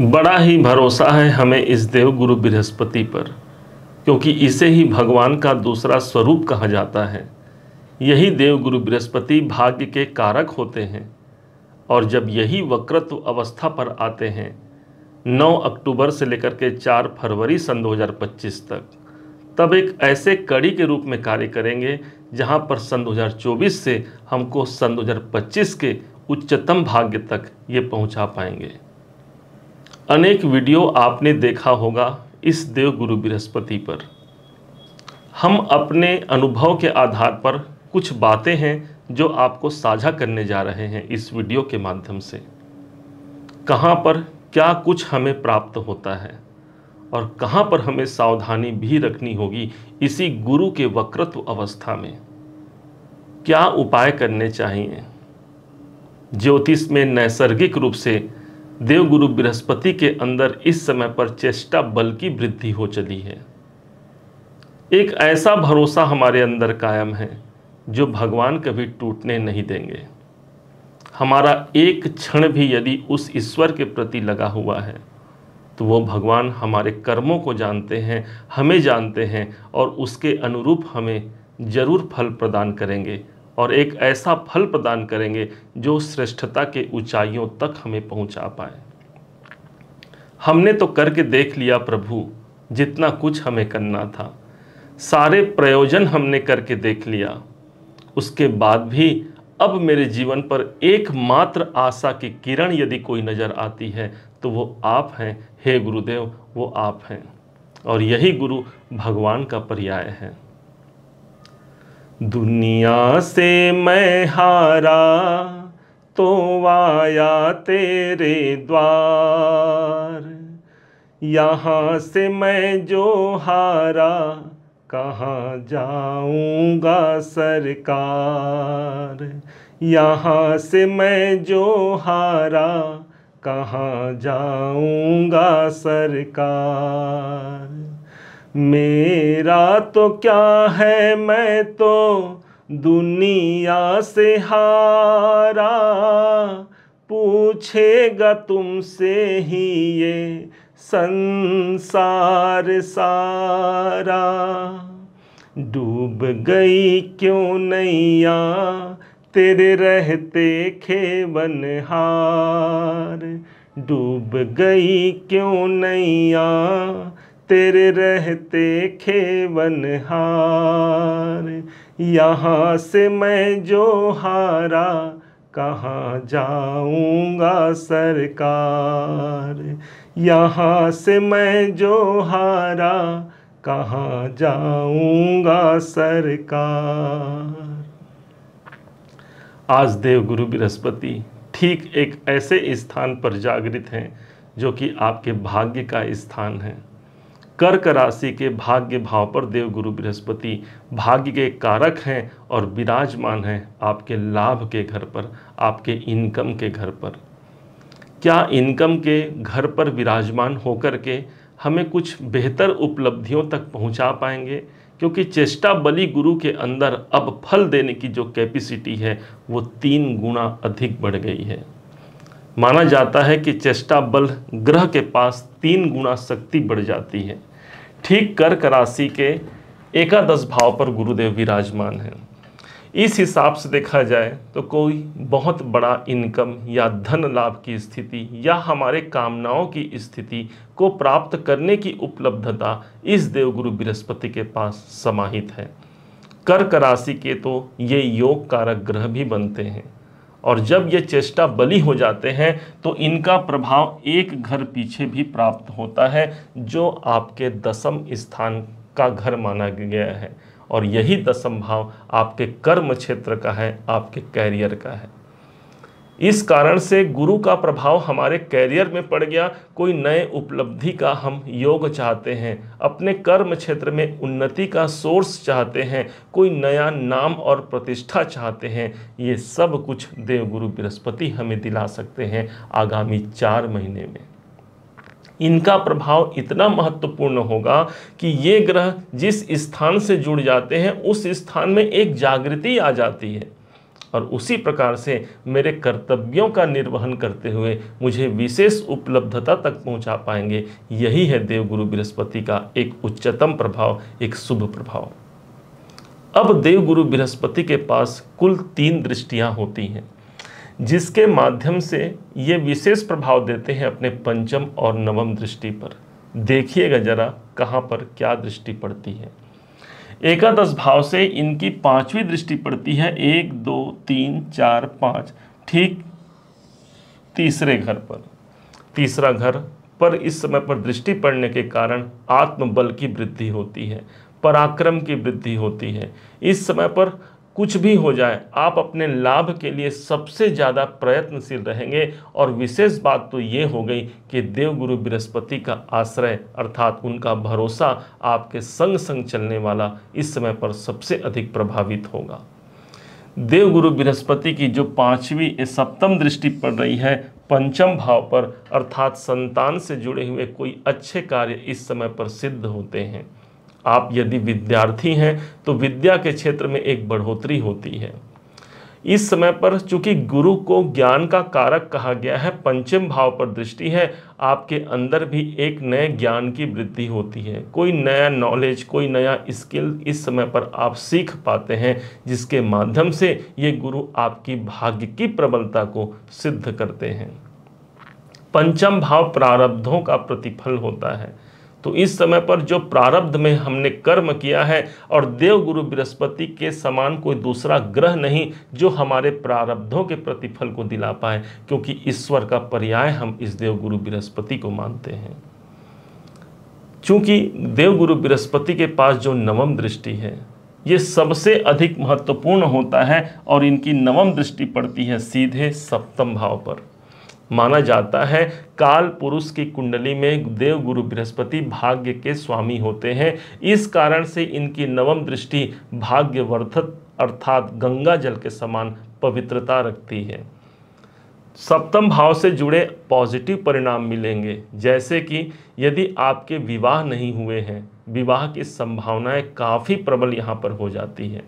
बड़ा ही भरोसा है हमें इस देव गुरु बृहस्पति पर क्योंकि इसे ही भगवान का दूसरा स्वरूप कहा जाता है यही देव गुरु बृहस्पति भाग्य के कारक होते हैं और जब यही वक्रत्व अवस्था पर आते हैं 9 अक्टूबर से लेकर के 4 फरवरी सन 2025 तक तब एक ऐसे कड़ी के रूप में कार्य करेंगे जहां पर सन 2024 से हमको सन 2025 के उच्चतम भाग्य तक ये पहुंचा पाएंगे अनेक वीडियो आपने देखा होगा इस देव गुरु बृहस्पति पर हम अपने अनुभव के आधार पर कुछ बातें हैं जो आपको साझा करने जा रहे हैं इस वीडियो के माध्यम से कहाँ पर क्या कुछ हमें प्राप्त होता है और कहाँ पर हमें सावधानी भी रखनी होगी इसी गुरु के वक्रत्व अवस्था में क्या उपाय करने चाहिए ज्योतिष में नैसर्गिक रूप से देवगुरु बृहस्पति के अंदर इस समय पर चेष्टा बल की वृद्धि हो चली है एक ऐसा भरोसा हमारे अंदर कायम है जो भगवान कभी टूटने नहीं देंगे हमारा एक क्षण भी यदि उस ईश्वर के प्रति लगा हुआ है तो वो भगवान हमारे कर्मों को जानते हैं हमें जानते हैं और उसके अनुरूप हमें ज़रूर फल प्रदान करेंगे और एक ऐसा फल प्रदान करेंगे जो श्रेष्ठता के ऊंचाइयों तक हमें पहुंचा पाए हमने तो करके देख लिया प्रभु जितना कुछ हमें करना था सारे प्रयोजन हमने करके देख लिया उसके बाद भी अब मेरे जीवन पर एकमात्र आशा की किरण यदि कोई नज़र आती है तो वो आप हैं हे गुरुदेव वो आप हैं और यही गुरु भगवान का पर्याय है दुनिया से मैं हारा तो आया तेरे द्वार यहाँ से मैं जो हारा कहाँ जाऊँगा सरकार यहाँ से मैं जो हारा कहाँ जाऊँगा सरकार मेरा तो क्या है मैं तो दुनिया से हारा पूछेगा तुमसे ही ये संसार सारा डूब गई क्यों नैया तेरे रहते खेवन हार डूब गई क्यों नैया तेरे रहते खेवन हार यहाँ से मैं जो हारा कहाँ जाऊँगा सरकार यहाँ से मैं जो हारा कहाँ जाऊँगा सरकार आज देव गुरु बृहस्पति ठीक एक ऐसे स्थान पर जागृत हैं जो कि आपके भाग्य का स्थान है कर्क राशि के भाग्य भाव पर देव गुरु बृहस्पति भाग्य के कारक हैं और विराजमान हैं आपके लाभ के घर पर आपके इनकम के घर पर क्या इनकम के घर पर विराजमान होकर के हमें कुछ बेहतर उपलब्धियों तक पहुंचा पाएंगे क्योंकि चेष्टा बलि गुरु के अंदर अब फल देने की जो कैपेसिटी है वो तीन गुना अधिक बढ़ गई है माना जाता है कि चेष्टा बल ग्रह के पास तीन गुना शक्ति बढ़ जाती है ठीक कर्क राशि के एकादश भाव पर गुरुदेव विराजमान हैं इस हिसाब से देखा जाए तो कोई बहुत बड़ा इनकम या धन लाभ की स्थिति या हमारे कामनाओं की स्थिति को प्राप्त करने की उपलब्धता इस देवगुरु बृहस्पति के पास समाहित है कर्क राशि के तो ये योग कारक ग्रह भी बनते हैं और जब ये चेष्टा बली हो जाते हैं तो इनका प्रभाव एक घर पीछे भी प्राप्त होता है जो आपके दसम स्थान का घर माना गया है और यही दसम भाव आपके कर्म क्षेत्र का है आपके कैरियर का है इस कारण से गुरु का प्रभाव हमारे कैरियर में पड़ गया कोई नए उपलब्धि का हम योग चाहते हैं अपने कर्म क्षेत्र में उन्नति का सोर्स चाहते हैं कोई नया नाम और प्रतिष्ठा चाहते हैं ये सब कुछ देवगुरु बृहस्पति हमें दिला सकते हैं आगामी चार महीने में इनका प्रभाव इतना महत्वपूर्ण होगा कि ये ग्रह जिस स्थान से जुड़ जाते हैं उस स्थान में एक जागृति आ जाती है और उसी प्रकार से मेरे कर्तव्यों का निर्वहन करते हुए मुझे विशेष उपलब्धता तक पहुंचा पाएंगे यही है देवगुरु बृहस्पति का एक उच्चतम प्रभाव एक शुभ प्रभाव अब देवगुरु बृहस्पति के पास कुल तीन दृष्टियाँ होती हैं जिसके माध्यम से ये विशेष प्रभाव देते हैं अपने पंचम और नवम दृष्टि पर देखिएगा जरा कहाँ पर क्या दृष्टि पड़ती है एकादश भाव से इनकी पांचवी दृष्टि पड़ती है एक दो तीन चार पाँच ठीक तीसरे घर पर तीसरा घर पर इस समय पर दृष्टि पड़ने के कारण आत्मबल की वृद्धि होती है पराक्रम की वृद्धि होती है इस समय पर कुछ भी हो जाए आप अपने लाभ के लिए सबसे ज़्यादा प्रयत्नशील रहेंगे और विशेष बात तो ये हो गई कि देवगुरु बृहस्पति का आश्रय अर्थात उनका भरोसा आपके संग संग चलने वाला इस समय पर सबसे अधिक प्रभावित होगा देवगुरु बृहस्पति की जो पांचवी सप्तम दृष्टि पड़ रही है पंचम भाव पर अर्थात संतान से जुड़े हुए कोई अच्छे कार्य इस समय पर सिद्ध होते हैं आप यदि विद्यार्थी हैं तो विद्या के क्षेत्र में एक बढ़ोतरी होती है इस समय पर चूंकि गुरु को ज्ञान का कारक कहा गया है पंचम भाव पर दृष्टि है आपके अंदर भी एक नए ज्ञान की वृद्धि होती है कोई नया नॉलेज कोई नया स्किल इस समय पर आप सीख पाते हैं जिसके माध्यम से ये गुरु आपकी भाग्य की प्रबलता को सिद्ध करते हैं पंचम भाव प्रारब्धों का प्रतिफल होता है तो इस समय पर जो प्रारब्ध में हमने कर्म किया है और देवगुरु बृहस्पति के समान कोई दूसरा ग्रह नहीं जो हमारे प्रारब्धों के प्रतिफल को दिला पाए क्योंकि ईश्वर का पर्याय हम इस देवगुरु बृहस्पति को मानते हैं चूंकि देवगुरु बृहस्पति के पास जो नवम दृष्टि है ये सबसे अधिक महत्वपूर्ण होता है और इनकी नवम दृष्टि पड़ती है सीधे सप्तम भाव पर माना जाता है काल पुरुष की कुंडली में देव गुरु बृहस्पति भाग्य के स्वामी होते हैं इस कारण से इनकी नवम दृष्टि भाग्यवर्धक अर्थात गंगा जल के समान पवित्रता रखती है सप्तम भाव से जुड़े पॉजिटिव परिणाम मिलेंगे जैसे कि यदि आपके विवाह नहीं हुए हैं विवाह की संभावनाएं काफ़ी प्रबल यहाँ पर हो जाती है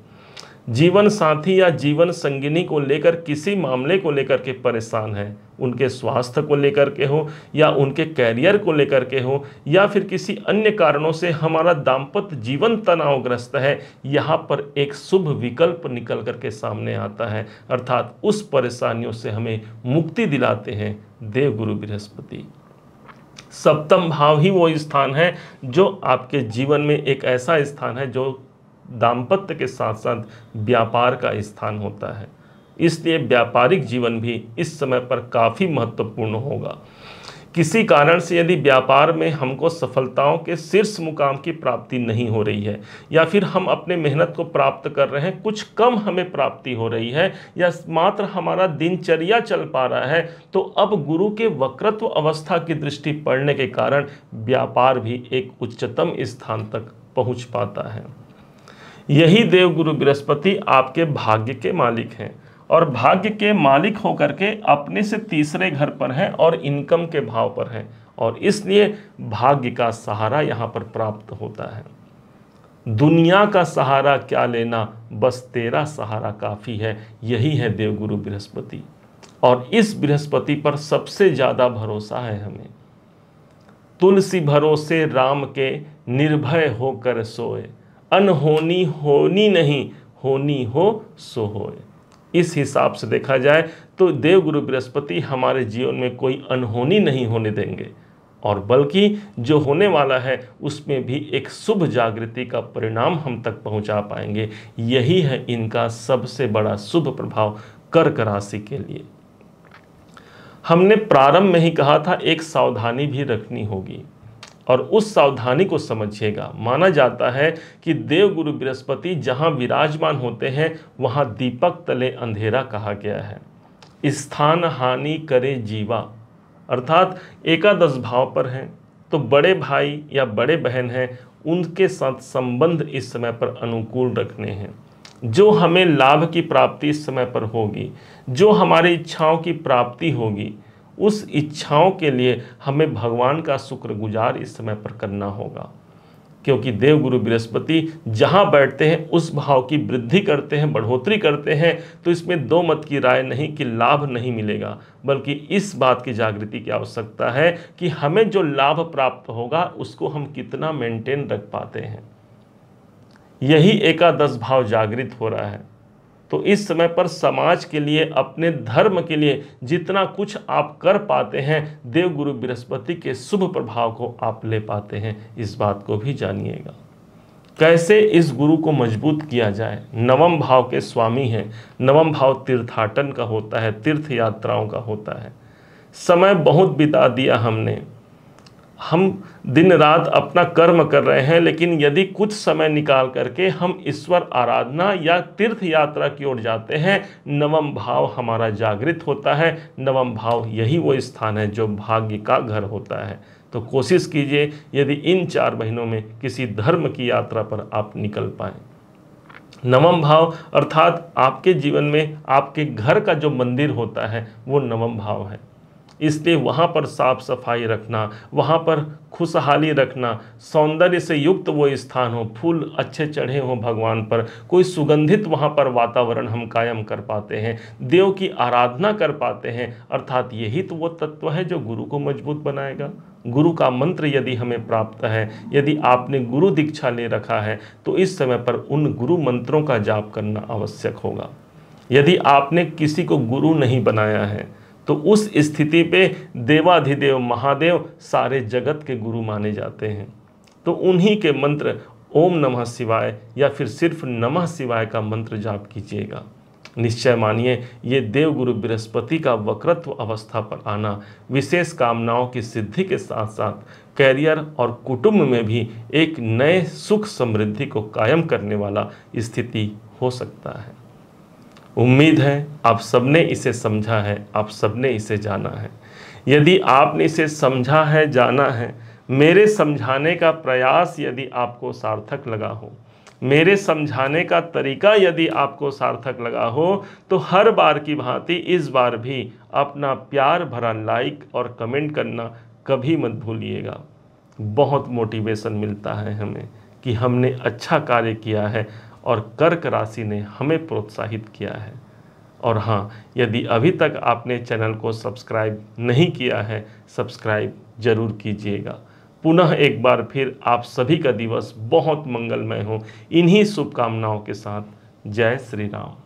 जीवन साथी या जीवन संगिनी को लेकर किसी मामले को लेकर के परेशान हैं उनके स्वास्थ्य को लेकर के हो या उनके कैरियर को लेकर के हो या फिर किसी अन्य कारणों से हमारा दाम्पत्य जीवन तनावग्रस्त है यहाँ पर एक शुभ विकल्प निकल कर के सामने आता है अर्थात उस परेशानियों से हमें मुक्ति दिलाते हैं देव गुरु बृहस्पति सप्तम भाव ही वो स्थान है जो आपके जीवन में एक ऐसा स्थान है जो दाम्पत्य के साथ साथ व्यापार का स्थान होता है इसलिए व्यापारिक जीवन भी इस समय पर काफ़ी महत्वपूर्ण होगा किसी कारण से यदि व्यापार में हमको सफलताओं के शीर्ष मुकाम की प्राप्ति नहीं हो रही है या फिर हम अपने मेहनत को प्राप्त कर रहे हैं कुछ कम हमें प्राप्ति हो रही है या मात्र हमारा दिनचर्या चल पा रहा है तो अब गुरु के वक्रत्व अवस्था की दृष्टि पड़ने के कारण व्यापार भी एक उच्चतम स्थान तक पहुंच पाता है यही देवगुरु बृहस्पति आपके भाग्य के मालिक हैं और भाग्य के मालिक होकर के अपने से तीसरे घर पर हैं और इनकम के भाव पर हैं और इसलिए भाग्य का सहारा यहाँ पर प्राप्त होता है दुनिया का सहारा क्या लेना बस तेरा सहारा काफ़ी है यही है देवगुरु बृहस्पति और इस बृहस्पति पर सबसे ज़्यादा भरोसा है हमें तुलसी भरोसे राम के निर्भय होकर सोए अनहोनी होनी नहीं होनी हो सो होए इस हिसाब से देखा जाए तो देव गुरु बृहस्पति हमारे जीवन में कोई अनहोनी नहीं होने देंगे और बल्कि जो होने वाला है उसमें भी एक शुभ जागृति का परिणाम हम तक पहुंचा पाएंगे यही है इनका सबसे बड़ा शुभ प्रभाव कर्क राशि के लिए हमने प्रारंभ में ही कहा था एक सावधानी भी रखनी होगी और उस सावधानी को समझिएगा माना जाता है कि देवगुरु बृहस्पति जहाँ विराजमान होते हैं वहाँ दीपक तले अंधेरा कहा गया है स्थान हानि करे जीवा अर्थात एकादश भाव पर हैं तो बड़े भाई या बड़े बहन हैं उनके साथ संबंध इस समय पर अनुकूल रखने हैं जो हमें लाभ की प्राप्ति इस समय पर होगी जो हमारी इच्छाओं की प्राप्ति होगी उस इच्छाओं के लिए हमें भगवान का शुक्रगुजार इस समय पर करना होगा क्योंकि देवगुरु बृहस्पति जहाँ बैठते हैं उस भाव की वृद्धि करते हैं बढ़ोतरी करते हैं तो इसमें दो मत की राय नहीं कि लाभ नहीं मिलेगा बल्कि इस बात की जागृति की आवश्यकता है कि हमें जो लाभ प्राप्त होगा उसको हम कितना मेंटेन रख पाते हैं यही एकादश भाव जागृत हो रहा है तो इस समय पर समाज के लिए अपने धर्म के लिए जितना कुछ आप कर पाते हैं देवगुरु बृहस्पति के शुभ प्रभाव को आप ले पाते हैं इस बात को भी जानिएगा कैसे इस गुरु को मजबूत किया जाए नवम भाव के स्वामी हैं नवम भाव तीर्थाटन का होता है तीर्थ यात्राओं का होता है समय बहुत बिता दिया हमने हम दिन रात अपना कर्म कर रहे हैं लेकिन यदि कुछ समय निकाल करके हम ईश्वर आराधना या तीर्थ यात्रा की ओर जाते हैं नवम भाव हमारा जागृत होता है नवम भाव यही वो स्थान है जो भाग्य का घर होता है तो कोशिश कीजिए यदि इन चार महीनों में किसी धर्म की यात्रा पर आप निकल पाएँ नवम भाव अर्थात आपके जीवन में आपके घर का जो मंदिर होता है वो नवम भाव है इसलिए वहाँ पर साफ सफाई रखना वहाँ पर खुशहाली रखना सौंदर्य से युक्त वो स्थान हो फूल अच्छे चढ़े हों भगवान पर कोई सुगंधित वहाँ पर वातावरण हम कायम कर पाते हैं देव की आराधना कर पाते हैं अर्थात यही तो वो तत्व है जो गुरु को मजबूत बनाएगा गुरु का मंत्र यदि हमें प्राप्त है यदि आपने गुरु दीक्षा ले रखा है तो इस समय पर उन गुरु मंत्रों का जाप करना आवश्यक होगा यदि आपने किसी को गुरु नहीं बनाया है तो उस स्थिति पे देवाधिदेव महादेव सारे जगत के गुरु माने जाते हैं तो उन्हीं के मंत्र ओम नमः शिवाय या फिर सिर्फ नमः शिवाय का मंत्र जाप कीजिएगा निश्चय मानिए ये देवगुरु बृहस्पति का वक्रत्व अवस्था पर आना विशेष कामनाओं की सिद्धि के साथ साथ कैरियर और कुटुंब में भी एक नए सुख समृद्धि को कायम करने वाला स्थिति हो सकता है उम्मीद है आप सबने इसे समझा है आप सबने इसे जाना है यदि आपने इसे समझा है जाना है मेरे समझाने का प्रयास यदि आपको सार्थक लगा हो मेरे समझाने का तरीका यदि आपको सार्थक लगा हो तो हर बार की भांति इस बार भी अपना प्यार भरा लाइक और कमेंट करना कभी मत भूलिएगा बहुत मोटिवेशन मिलता है हमें कि हमने अच्छा कार्य किया है और कर्क राशि ने हमें प्रोत्साहित किया है और हाँ यदि अभी तक आपने चैनल को सब्सक्राइब नहीं किया है सब्सक्राइब जरूर कीजिएगा पुनः एक बार फिर आप सभी का दिवस बहुत मंगलमय हो इन्हीं शुभकामनाओं के साथ जय श्री राम